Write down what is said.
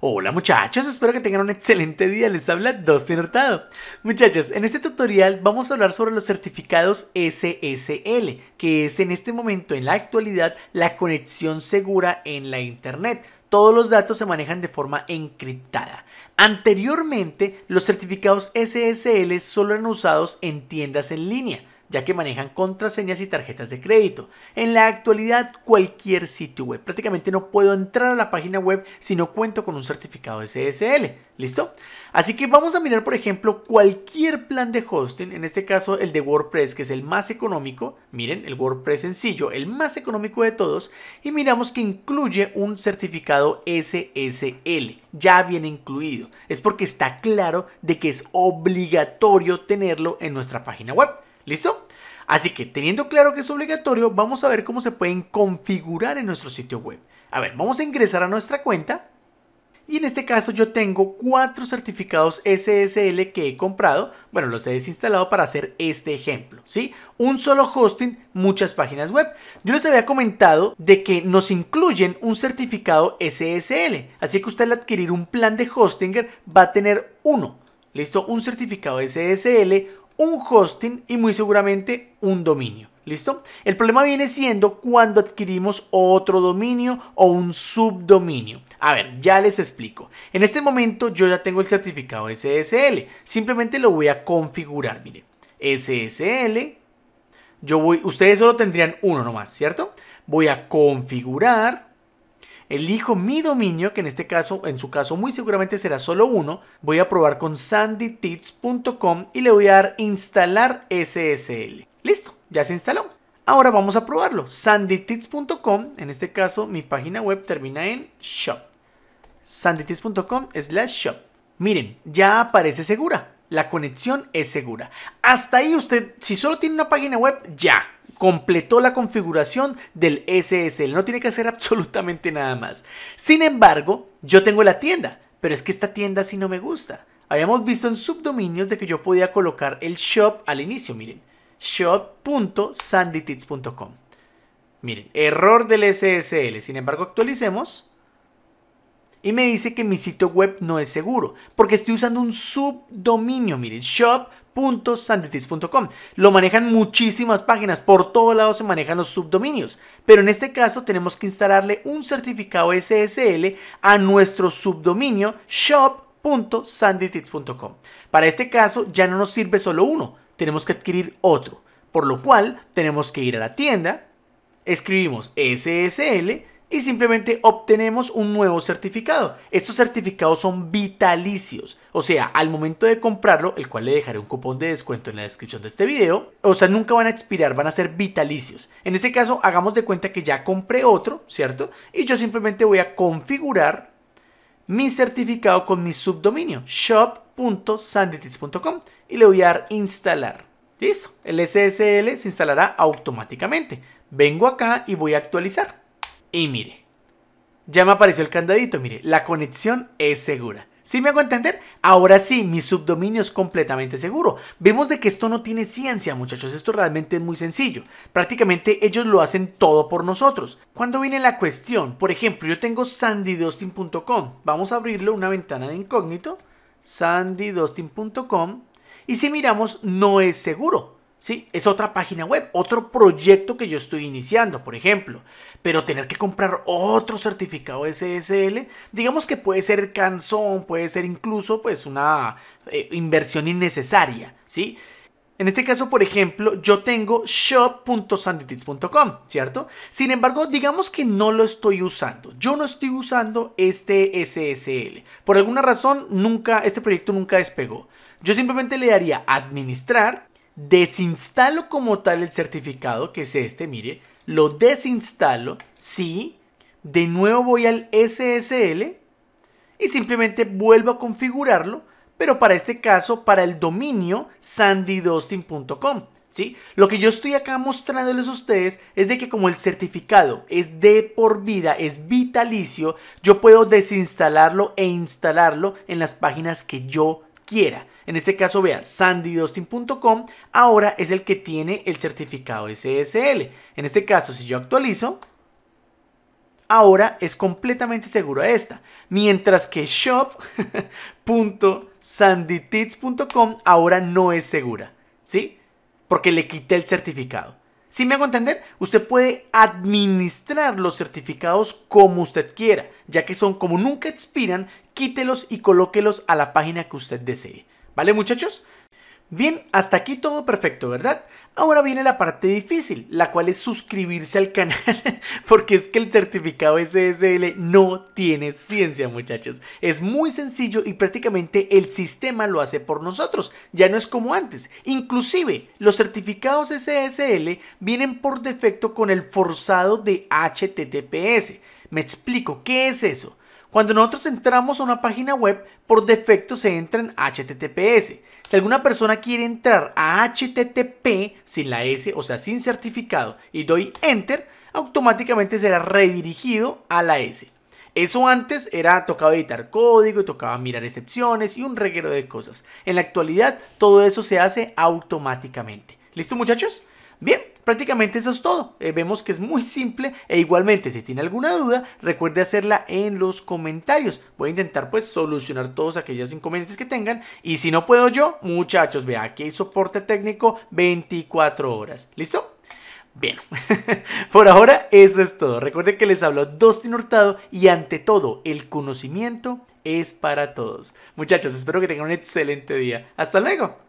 Hola muchachos, espero que tengan un excelente día, les habla Dustin Hurtado. Muchachos, en este tutorial vamos a hablar sobre los certificados SSL, que es en este momento, en la actualidad, la conexión segura en la Internet todos los datos se manejan de forma encriptada. Anteriormente, los certificados SSL solo eran usados en tiendas en línea ya que manejan contraseñas y tarjetas de crédito. En la actualidad, cualquier sitio web, prácticamente no puedo entrar a la página web si no cuento con un certificado SSL ¿Listo? Así que vamos a mirar, por ejemplo, cualquier plan de hosting, en este caso el de WordPress, que es el más económico. Miren, el WordPress sencillo, el más económico de todos. Y miramos que incluye un certificado SSL. Ya viene incluido. Es porque está claro de que es obligatorio tenerlo en nuestra página web. ¿Listo? Así que teniendo claro que es obligatorio, vamos a ver cómo se pueden configurar en nuestro sitio web. A ver, vamos a ingresar a nuestra cuenta. Y en este caso yo tengo cuatro certificados SSL que he comprado. Bueno, los he desinstalado para hacer este ejemplo, ¿sí? Un solo hosting, muchas páginas web. Yo les había comentado de que nos incluyen un certificado SSL. Así que usted al adquirir un plan de Hostinger va a tener uno. ¿Listo? Un certificado SSL, un hosting y muy seguramente un dominio. ¿Listo? El problema viene siendo cuando adquirimos otro dominio o un subdominio. A ver, ya les explico. En este momento yo ya tengo el certificado SSL. Simplemente lo voy a configurar. Miren, SSL. Yo voy, ustedes solo tendrían uno nomás, ¿cierto? Voy a configurar elijo mi dominio, que en este caso, en su caso muy seguramente será solo uno, voy a probar con sandytits.com y le voy a dar instalar SSL. Listo, ya se instaló. Ahora vamos a probarlo. sandytits.com, en este caso mi página web termina en shop. sandytits.com slash shop. Miren, ya aparece segura. La conexión es segura. Hasta ahí usted, si solo tiene una página web, ya completó la configuración del SSL, no tiene que hacer absolutamente nada más. Sin embargo, yo tengo la tienda, pero es que esta tienda sí no me gusta. Habíamos visto en subdominios de que yo podía colocar el shop al inicio, miren, shop.sanditits.com. Miren, error del SSL, sin embargo actualicemos y me dice que mi sitio web no es seguro porque estoy usando un subdominio, miren, shop.sanditis.com. Lo manejan muchísimas páginas, por todos lado se manejan los subdominios, pero en este caso tenemos que instalarle un certificado SSL a nuestro subdominio shop.sanditis.com. Para este caso ya no nos sirve solo uno, tenemos que adquirir otro, por lo cual tenemos que ir a la tienda, escribimos SSL y simplemente obtenemos un nuevo certificado. Estos certificados son vitalicios, o sea, al momento de comprarlo, el cual le dejaré un cupón de descuento en la descripción de este video, o sea, nunca van a expirar, van a ser vitalicios. En este caso, hagamos de cuenta que ya compré otro, ¿cierto? Y yo simplemente voy a configurar mi certificado con mi subdominio, shop.sanditis.com y le voy a dar instalar. Listo, el SSL se instalará automáticamente. Vengo acá y voy a actualizar. Y mire, ya me apareció el candadito, mire, la conexión es segura. ¿Sí me hago entender? Ahora sí, mi subdominio es completamente seguro. Vemos de que esto no tiene ciencia, muchachos. Esto realmente es muy sencillo. Prácticamente ellos lo hacen todo por nosotros. Cuando viene la cuestión, por ejemplo, yo tengo sandydustin.com. Vamos a abrirle una ventana de incógnito. sandydustin.com. Y si miramos, no es seguro. ¿sí? Es otra página web, otro proyecto que yo estoy iniciando, por ejemplo. Pero tener que comprar otro certificado SSL, digamos que puede ser cansón, puede ser incluso pues una eh, inversión innecesaria, ¿sí? En este caso, por ejemplo, yo tengo shop.sanditits.com, ¿cierto? Sin embargo, digamos que no lo estoy usando. Yo no estoy usando este SSL. Por alguna razón, nunca, este proyecto nunca despegó. Yo simplemente le daría administrar desinstalo como tal el certificado, que es este, mire, lo desinstalo, sí, de nuevo voy al SSL y simplemente vuelvo a configurarlo, pero para este caso, para el dominio sandydosting.com. ¿Sí? Lo que yo estoy acá mostrándoles a ustedes es de que como el certificado es de por vida, es vitalicio, yo puedo desinstalarlo e instalarlo en las páginas que yo en este caso vea sandydustin.com, ahora es el que tiene el certificado SSL. En este caso, si yo actualizo, ahora es completamente seguro esta. Mientras que shop.sandytits.com ahora no es segura, ¿sí? Porque le quité el certificado. Si me hago entender, usted puede administrar los certificados como usted quiera, ya que son como nunca expiran, quítelos y colóquelos a la página que usted desee. ¿Vale muchachos? Bien, hasta aquí todo perfecto, ¿verdad? Ahora viene la parte difícil, la cual es suscribirse al canal, porque es que el certificado SSL no tiene ciencia, muchachos. Es muy sencillo y prácticamente el sistema lo hace por nosotros, ya no es como antes. Inclusive, los certificados SSL vienen por defecto con el forzado de HTTPS. Me explico, ¿qué es eso? Cuando nosotros entramos a una página web, por defecto se entra en HTTPS. Si alguna persona quiere entrar a HTTP sin la S, o sea, sin certificado, y doy Enter, automáticamente será redirigido a la S. Eso antes era, tocaba editar código, tocaba mirar excepciones y un reguero de cosas. En la actualidad, todo eso se hace automáticamente. ¿Listo muchachos? Prácticamente eso es todo. Eh, vemos que es muy simple e igualmente si tiene alguna duda recuerde hacerla en los comentarios. Voy a intentar pues solucionar todos aquellos inconvenientes que tengan y si no puedo yo, muchachos, vea, aquí hay soporte técnico 24 horas. ¿Listo? Bien, por ahora eso es todo. recuerde que les hablo Dustin Hurtado y ante todo, el conocimiento es para todos. Muchachos, espero que tengan un excelente día. Hasta luego.